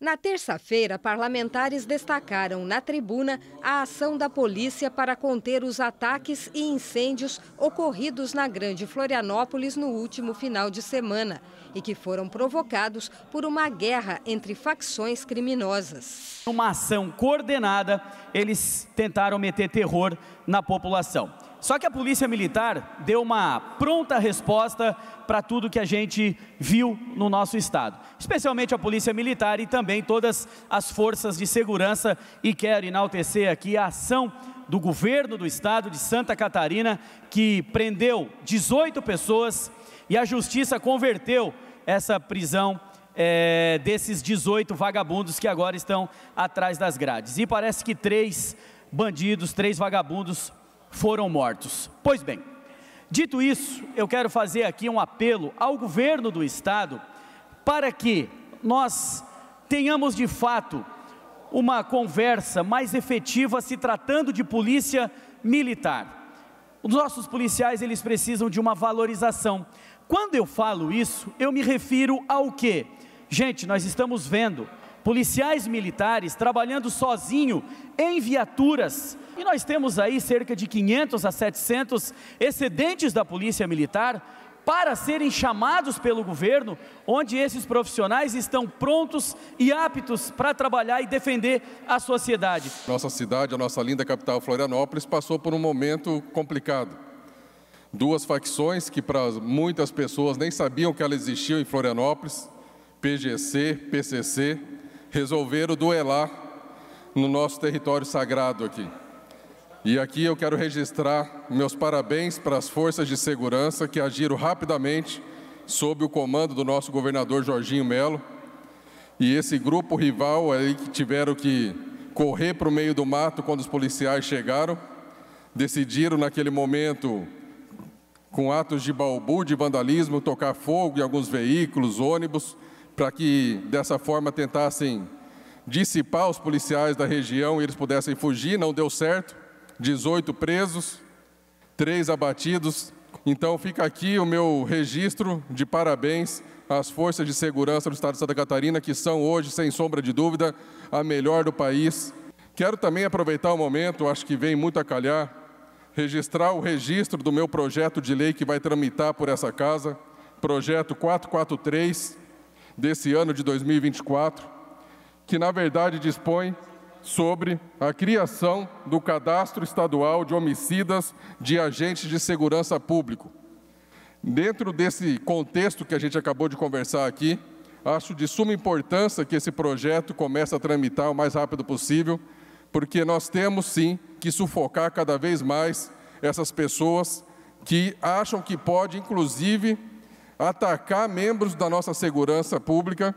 Na terça-feira, parlamentares destacaram na tribuna a ação da polícia para conter os ataques e incêndios ocorridos na Grande Florianópolis no último final de semana e que foram provocados por uma guerra entre facções criminosas. Uma ação coordenada, eles tentaram meter terror na população. Só que a polícia militar deu uma pronta resposta para tudo que a gente viu no nosso estado, especialmente a polícia militar e também todas as forças de segurança. E quero enaltecer aqui a ação do governo do estado de Santa Catarina, que prendeu 18 pessoas e a justiça converteu essa prisão. É, desses 18 vagabundos que agora estão atrás das grades. E parece que três bandidos, três vagabundos foram mortos. Pois bem, dito isso, eu quero fazer aqui um apelo ao governo do Estado para que nós tenhamos de fato uma conversa mais efetiva se tratando de polícia militar. Os nossos policiais, eles precisam de uma valorização. Quando eu falo isso, eu me refiro ao quê? Gente, nós estamos vendo policiais militares trabalhando sozinho em viaturas. E nós temos aí cerca de 500 a 700 excedentes da Polícia Militar para serem chamados pelo governo, onde esses profissionais estão prontos e aptos para trabalhar e defender a sociedade. Nossa cidade, a nossa linda capital Florianópolis, passou por um momento complicado duas facções que para muitas pessoas nem sabiam que elas existiam em Florianópolis, PGC, PCC, resolveram duelar no nosso território sagrado aqui. E aqui eu quero registrar meus parabéns para as forças de segurança que agiram rapidamente sob o comando do nosso governador Jorginho Melo. E esse grupo rival aí que tiveram que correr para o meio do mato quando os policiais chegaram, decidiram naquele momento com atos de balbu, de vandalismo, tocar fogo em alguns veículos, ônibus, para que dessa forma tentassem dissipar os policiais da região e eles pudessem fugir, não deu certo. 18 presos, três abatidos. Então fica aqui o meu registro de parabéns às forças de segurança do Estado de Santa Catarina, que são hoje, sem sombra de dúvida, a melhor do país. Quero também aproveitar o momento, acho que vem muito a calhar, registrar o registro do meu projeto de lei que vai tramitar por essa casa, projeto 443, desse ano de 2024, que na verdade dispõe sobre a criação do Cadastro Estadual de Homicidas de Agentes de Segurança Público. Dentro desse contexto que a gente acabou de conversar aqui, acho de suma importância que esse projeto comece a tramitar o mais rápido possível, porque nós temos sim que sufocar cada vez mais essas pessoas que acham que pode, inclusive, atacar membros da nossa segurança pública,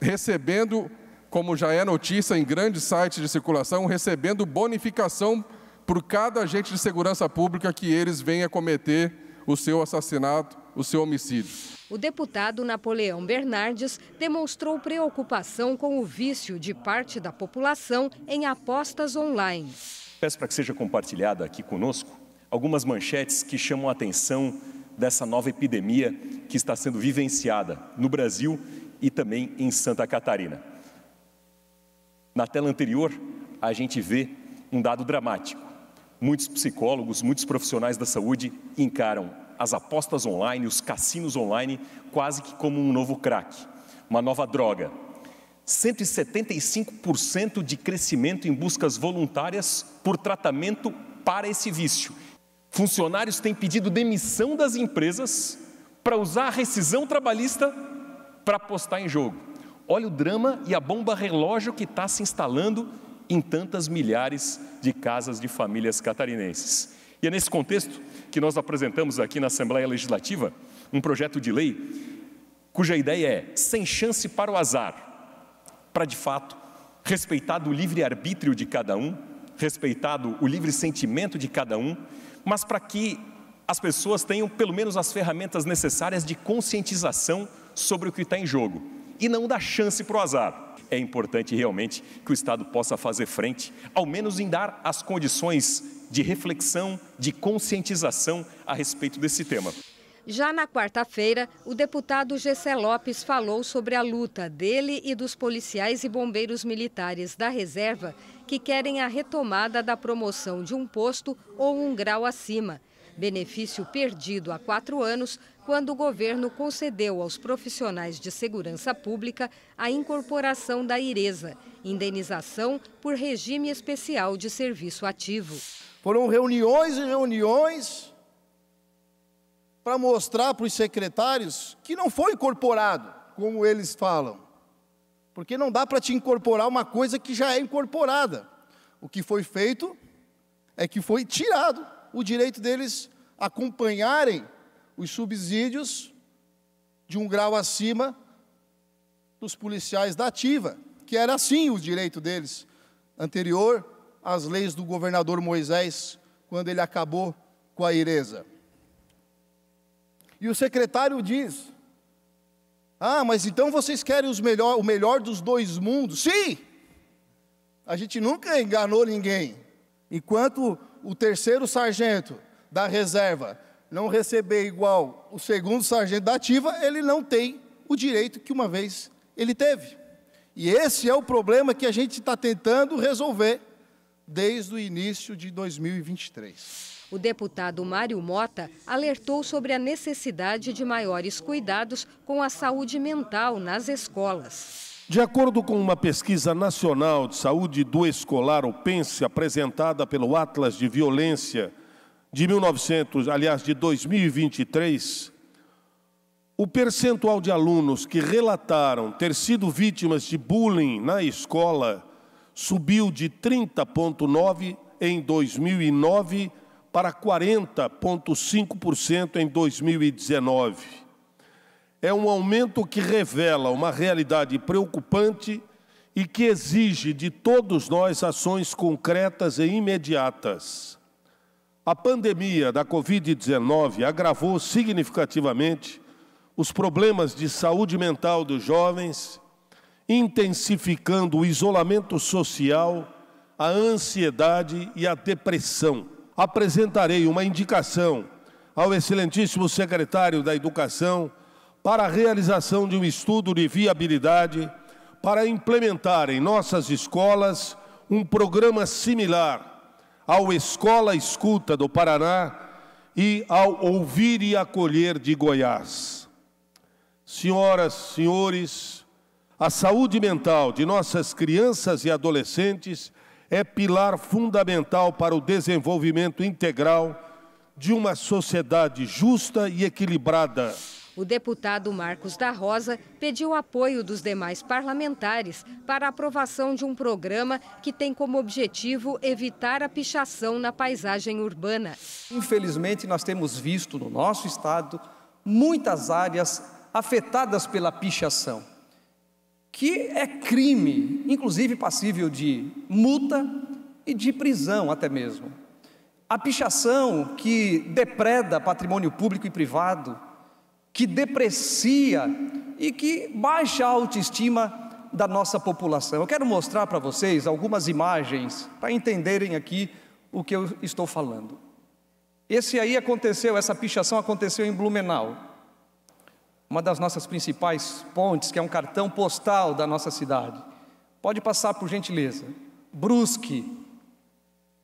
recebendo, como já é notícia em grandes sites de circulação, recebendo bonificação por cada agente de segurança pública que eles venham a cometer o seu assassinato, o seu homicídio. O deputado Napoleão Bernardes demonstrou preocupação com o vício de parte da população em apostas online. Peço para que seja compartilhada aqui conosco algumas manchetes que chamam a atenção dessa nova epidemia que está sendo vivenciada no Brasil e também em Santa Catarina. Na tela anterior, a gente vê um dado dramático. Muitos psicólogos, muitos profissionais da saúde encaram as apostas online, os cassinos online, quase que como um novo crack, uma nova droga. 175% de crescimento em buscas voluntárias por tratamento para esse vício. Funcionários têm pedido demissão das empresas para usar a rescisão trabalhista para apostar em jogo. Olha o drama e a bomba relógio que está se instalando em tantas milhares de casas de famílias catarinenses. E é nesse contexto que nós apresentamos aqui na Assembleia Legislativa um projeto de lei cuja ideia é sem chance para o azar, para de fato respeitado o livre arbítrio de cada um, respeitado o livre sentimento de cada um mas para que as pessoas tenham pelo menos as ferramentas necessárias de conscientização sobre o que está em jogo e não dar chance para o azar. É importante realmente que o Estado possa fazer frente, ao menos em dar as condições de reflexão, de conscientização a respeito desse tema. Já na quarta-feira, o deputado Gessé Lopes falou sobre a luta dele e dos policiais e bombeiros militares da reserva que querem a retomada da promoção de um posto ou um grau acima. Benefício perdido há quatro anos, quando o governo concedeu aos profissionais de segurança pública a incorporação da IRESA, indenização por regime especial de serviço ativo. Foram reuniões e reuniões para mostrar para os secretários que não foi incorporado, como eles falam. Porque não dá para te incorporar uma coisa que já é incorporada. O que foi feito é que foi tirado o direito deles acompanharem os subsídios de um grau acima dos policiais da ativa, que era assim o direito deles, anterior às leis do governador Moisés, quando ele acabou com a Ireza. E o secretário diz: Ah, mas então vocês querem melhor, o melhor dos dois mundos? Sim! A gente nunca enganou ninguém. Enquanto o terceiro sargento da reserva não receber igual o segundo sargento da ativa, ele não tem o direito que uma vez ele teve. E esse é o problema que a gente está tentando resolver desde o início de 2023 o deputado Mário Mota alertou sobre a necessidade de maiores cuidados com a saúde mental nas escolas. De acordo com uma pesquisa nacional de saúde do escolar PENSE, apresentada pelo Atlas de Violência de 1900, aliás, de 2023, o percentual de alunos que relataram ter sido vítimas de bullying na escola subiu de 30,9 em 2009 para 40,5% em 2019. É um aumento que revela uma realidade preocupante e que exige de todos nós ações concretas e imediatas. A pandemia da Covid-19 agravou significativamente os problemas de saúde mental dos jovens, intensificando o isolamento social, a ansiedade e a depressão apresentarei uma indicação ao excelentíssimo secretário da Educação para a realização de um estudo de viabilidade para implementar em nossas escolas um programa similar ao Escola Escuta do Paraná e ao Ouvir e Acolher de Goiás. Senhoras, senhores, a saúde mental de nossas crianças e adolescentes é pilar fundamental para o desenvolvimento integral de uma sociedade justa e equilibrada. O deputado Marcos da Rosa pediu apoio dos demais parlamentares para a aprovação de um programa que tem como objetivo evitar a pichação na paisagem urbana. Infelizmente, nós temos visto no nosso estado muitas áreas afetadas pela pichação que é crime, inclusive passível de multa e de prisão até mesmo. A pichação que depreda patrimônio público e privado, que deprecia e que baixa a autoestima da nossa população. Eu quero mostrar para vocês algumas imagens para entenderem aqui o que eu estou falando. Esse aí aconteceu, essa pichação aconteceu em Blumenau uma das nossas principais pontes, que é um cartão postal da nossa cidade. Pode passar por gentileza. Brusque.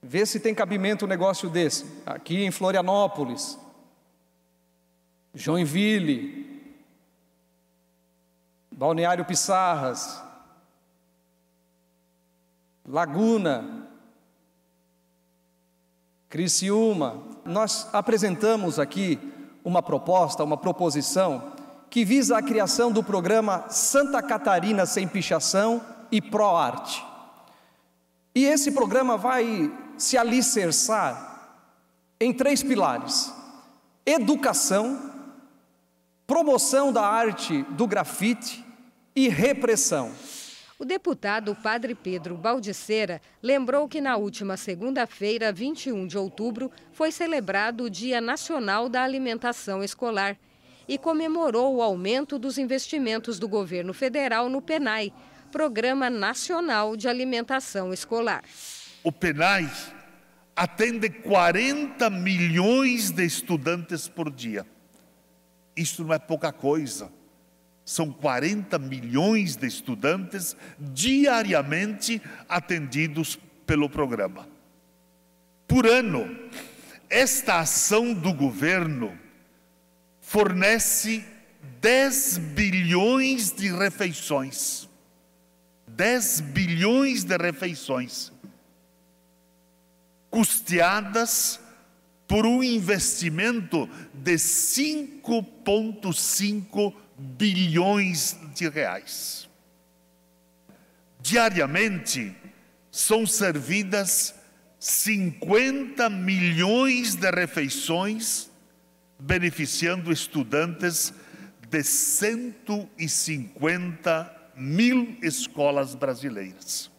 Vê se tem cabimento um negócio desse. Aqui em Florianópolis, Joinville, Balneário Pissarras, Laguna, Criciúma. Nós apresentamos aqui uma proposta, uma proposição que visa a criação do programa Santa Catarina Sem Pichação e ProArte. E esse programa vai se alicerçar em três pilares: educação, promoção da arte do grafite e repressão. O deputado Padre Pedro Baldiceira lembrou que na última segunda-feira, 21 de outubro, foi celebrado o Dia Nacional da Alimentação Escolar e comemorou o aumento dos investimentos do governo federal no PENAI, Programa Nacional de Alimentação Escolar. O PENAI atende 40 milhões de estudantes por dia. Isso não é pouca coisa. São 40 milhões de estudantes diariamente atendidos pelo programa. Por ano, esta ação do governo fornece 10 bilhões de refeições. 10 bilhões de refeições custeadas por um investimento de 5,5 bilhões de reais. Diariamente são servidas 50 milhões de refeições beneficiando estudantes de 150 mil escolas brasileiras.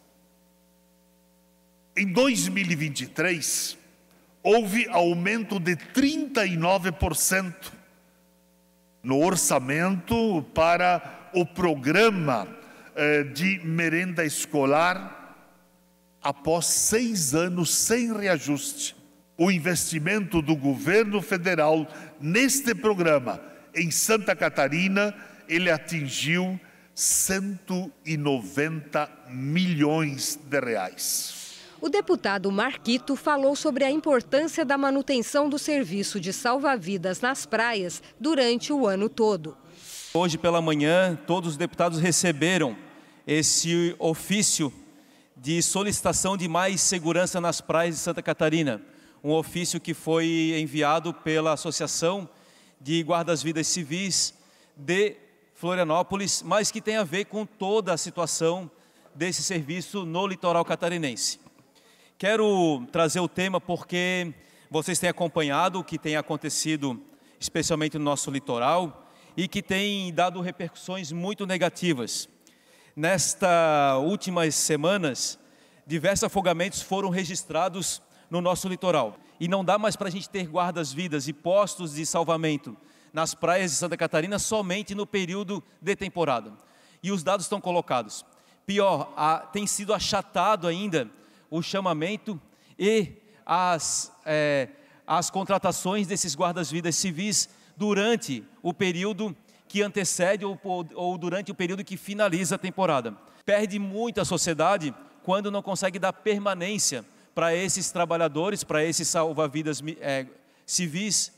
Em 2023, houve aumento de 39% no orçamento para o programa eh, de merenda escolar após seis anos sem reajuste. O investimento do governo federal neste programa, em Santa Catarina, ele atingiu 190 milhões de reais. O deputado Marquito falou sobre a importância da manutenção do serviço de salva-vidas nas praias durante o ano todo. Hoje pela manhã, todos os deputados receberam esse ofício de solicitação de mais segurança nas praias de Santa Catarina um ofício que foi enviado pela Associação de Guardas-Vidas Civis de Florianópolis, mas que tem a ver com toda a situação desse serviço no litoral catarinense. Quero trazer o tema porque vocês têm acompanhado o que tem acontecido, especialmente no nosso litoral, e que tem dado repercussões muito negativas. Nestas últimas semanas, diversos afogamentos foram registrados no nosso litoral. E não dá mais para a gente ter guardas-vidas e postos de salvamento nas praias de Santa Catarina somente no período de temporada. E os dados estão colocados. Pior, a, tem sido achatado ainda o chamamento e as, é, as contratações desses guardas-vidas civis durante o período que antecede ou, ou, durante o período que finaliza a temporada. Perde muito a sociedade quando não consegue dar permanência para esses trabalhadores, para esses salva-vidas é, civis,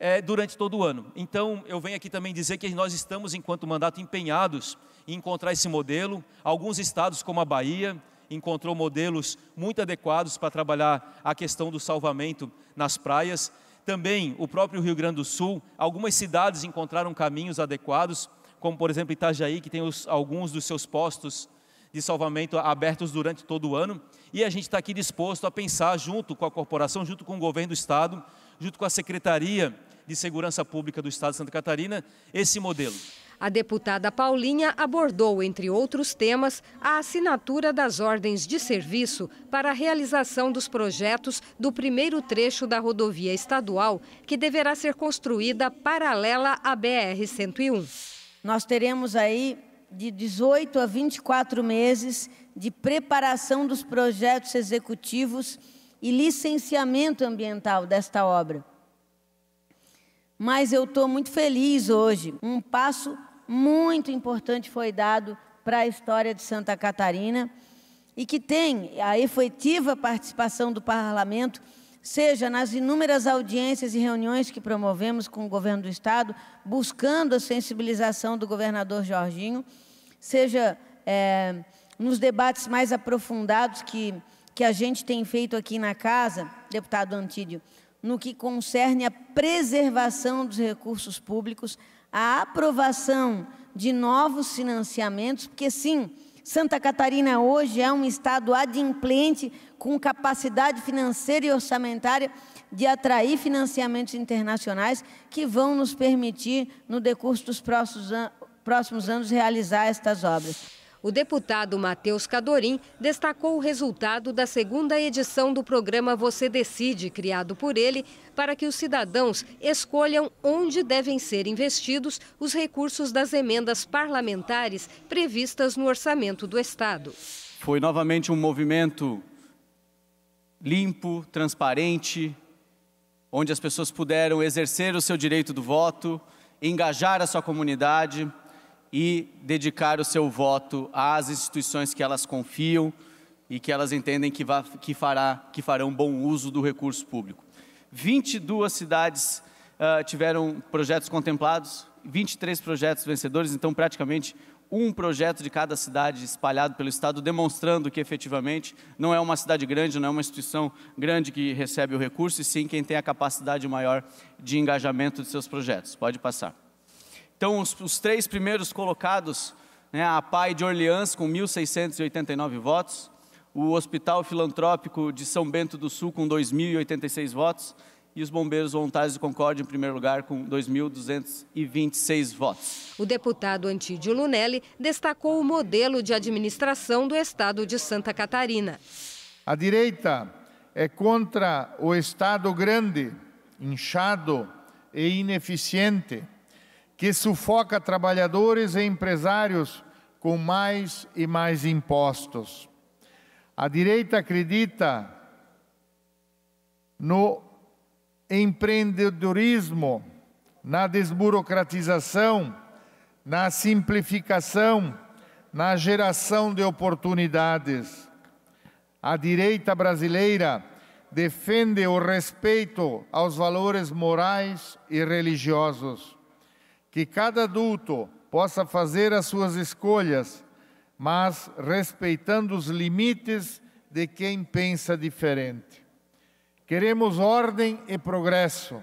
é, durante todo o ano. Então, eu venho aqui também dizer que nós estamos, enquanto mandato, empenhados em encontrar esse modelo. Alguns estados, como a Bahia, encontrou modelos muito adequados para trabalhar a questão do salvamento nas praias. Também o próprio Rio Grande do Sul, algumas cidades encontraram caminhos adequados, como por exemplo Itajaí, que tem os, alguns dos seus postos de salvamento abertos durante todo o ano, e a gente está aqui disposto a pensar junto com a corporação, junto com o governo do Estado, junto com a Secretaria de Segurança Pública do Estado de Santa Catarina, esse modelo. A deputada Paulinha abordou, entre outros temas, a assinatura das ordens de serviço para a realização dos projetos do primeiro trecho da rodovia estadual, que deverá ser construída paralela à BR-101. Nós teremos aí de 18 a 24 meses de preparação dos projetos executivos e licenciamento ambiental desta obra. Mas eu estou muito feliz hoje. Um passo muito importante foi dado para a história de Santa Catarina e que tem a efetiva participação do parlamento seja nas inúmeras audiências e reuniões que promovemos com o governo do Estado, buscando a sensibilização do governador Jorginho, seja é, nos debates mais aprofundados que, que a gente tem feito aqui na casa, deputado Antídio, no que concerne a preservação dos recursos públicos, a aprovação de novos financiamentos, porque sim, Santa Catarina hoje é um estado adimplente com capacidade financeira e orçamentária de atrair financiamentos internacionais que vão nos permitir, no decurso dos próximos, próximos anos, realizar estas obras. O deputado Matheus Cadorim destacou o resultado da segunda edição do programa Você Decide, criado por ele, para que os cidadãos escolham onde devem ser investidos os recursos das emendas parlamentares previstas no orçamento do Estado. Foi novamente um movimento limpo, transparente, onde as pessoas puderam exercer o seu direito do voto, engajar a sua comunidade e dedicar o seu voto às instituições que elas confiam e que elas entendem que, vá, que, fará, que farão bom uso do recurso público. 22 cidades uh, tiveram projetos contemplados, 23 projetos vencedores, então praticamente um projeto de cada cidade espalhado pelo Estado, demonstrando que efetivamente não é uma cidade grande, não é uma instituição grande que recebe o recurso, e sim quem tem a capacidade maior de engajamento de seus projetos. Pode passar. Então, os, os três primeiros colocados, né, a PAI de Orleans com 1.689 votos, o Hospital Filantrópico de São Bento do Sul com 2.086 votos e os bombeiros voluntários de Concórdia em primeiro lugar com 2.226 votos. O deputado Antídio Lunelli destacou o modelo de administração do estado de Santa Catarina. A direita é contra o estado grande, inchado e ineficiente que sufoca trabalhadores e empresários com mais e mais impostos. A direita acredita no empreendedorismo, na desburocratização, na simplificação, na geração de oportunidades. A direita brasileira defende o respeito aos valores morais e religiosos que cada adulto possa fazer as suas escolhas, mas respeitando os limites de quem pensa diferente. Queremos ordem e progresso,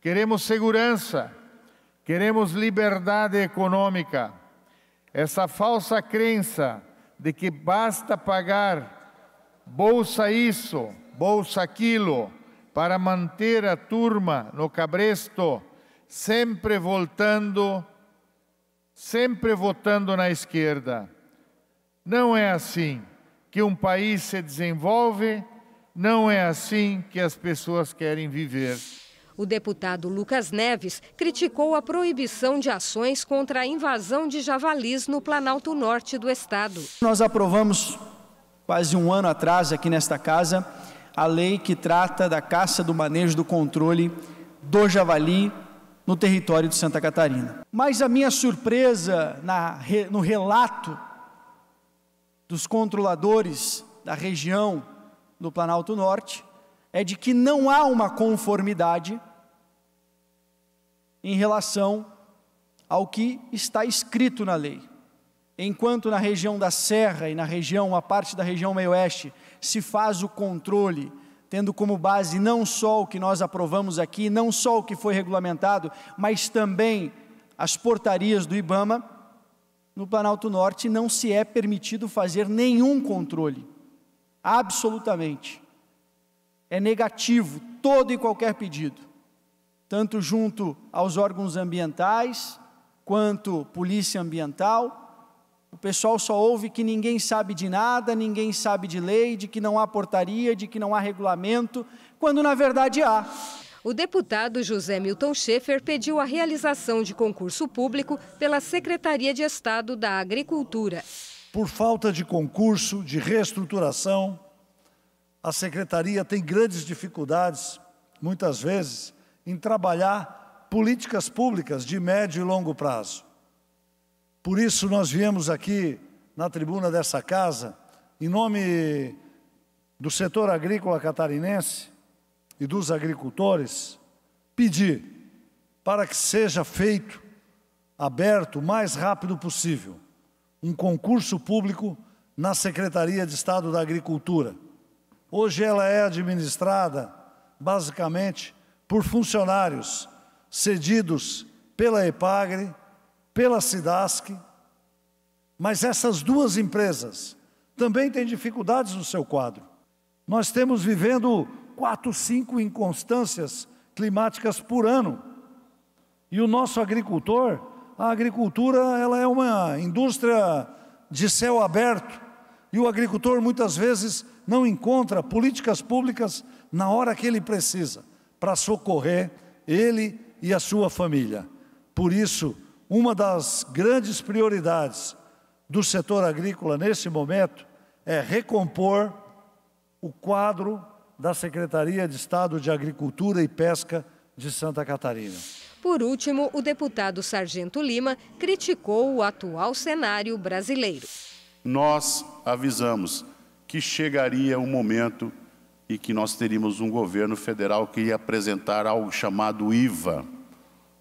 queremos segurança, queremos liberdade econômica. Essa falsa crença de que basta pagar bolsa isso, bolsa aquilo, para manter a turma no cabresto sempre voltando, sempre votando na esquerda. Não é assim que um país se desenvolve, não é assim que as pessoas querem viver. O deputado Lucas Neves criticou a proibição de ações contra a invasão de javalis no Planalto Norte do Estado. Nós aprovamos, quase um ano atrás, aqui nesta casa, a lei que trata da caça, do manejo, do controle do javali no território de Santa Catarina. Mas a minha surpresa na, no relato dos controladores da região do Planalto Norte é de que não há uma conformidade em relação ao que está escrito na lei. Enquanto na região da Serra e na região, a parte da região meio-oeste, se faz o controle tendo como base não só o que nós aprovamos aqui, não só o que foi regulamentado, mas também as portarias do IBAMA, no Planalto Norte não se é permitido fazer nenhum controle, absolutamente. É negativo todo e qualquer pedido, tanto junto aos órgãos ambientais, quanto polícia ambiental, o pessoal só ouve que ninguém sabe de nada, ninguém sabe de lei, de que não há portaria, de que não há regulamento, quando na verdade há. O deputado José Milton Schaefer pediu a realização de concurso público pela Secretaria de Estado da Agricultura. Por falta de concurso, de reestruturação, a secretaria tem grandes dificuldades, muitas vezes, em trabalhar políticas públicas de médio e longo prazo. Por isso nós viemos aqui na tribuna dessa casa, em nome do setor agrícola catarinense e dos agricultores, pedir para que seja feito, aberto o mais rápido possível, um concurso público na Secretaria de Estado da Agricultura. Hoje ela é administrada basicamente por funcionários cedidos pela EPAGRE pela Cidasc, mas essas duas empresas também têm dificuldades no seu quadro. Nós temos vivendo quatro, cinco inconstâncias climáticas por ano. E o nosso agricultor, a agricultura, ela é uma indústria de céu aberto. E o agricultor muitas vezes não encontra políticas públicas na hora que ele precisa para socorrer ele e a sua família. Por isso, uma das grandes prioridades do setor agrícola nesse momento é recompor o quadro da Secretaria de Estado de Agricultura e Pesca de Santa Catarina. Por último, o deputado Sargento Lima criticou o atual cenário brasileiro. Nós avisamos que chegaria um momento e que nós teríamos um governo federal que ia apresentar algo chamado IVA,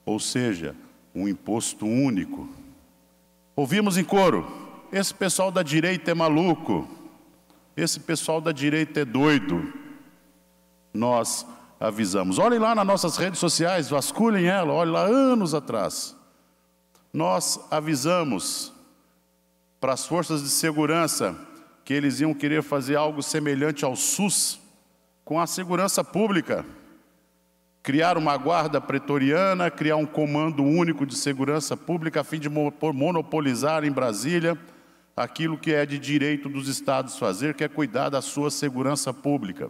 ou seja, um imposto único. Ouvimos em coro: esse pessoal da direita é maluco, esse pessoal da direita é doido. Nós avisamos. Olhem lá nas nossas redes sociais, vasculhem ela, olhem lá anos atrás. Nós avisamos para as forças de segurança que eles iam querer fazer algo semelhante ao SUS com a segurança pública criar uma guarda pretoriana, criar um comando único de segurança pública a fim de monopolizar em Brasília aquilo que é de direito dos estados fazer, que é cuidar da sua segurança pública.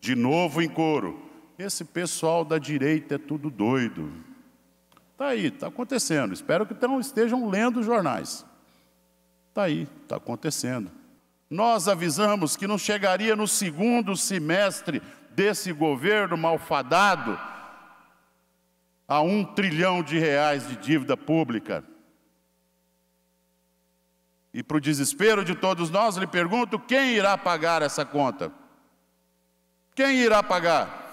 De novo em coro. Esse pessoal da direita é tudo doido. Tá aí, tá acontecendo. Espero que não estejam lendo os jornais. Tá aí, tá acontecendo. Nós avisamos que não chegaria no segundo semestre desse governo malfadado a um trilhão de reais de dívida pública. E para o desespero de todos nós, lhe pergunto: quem irá pagar essa conta? Quem irá pagar?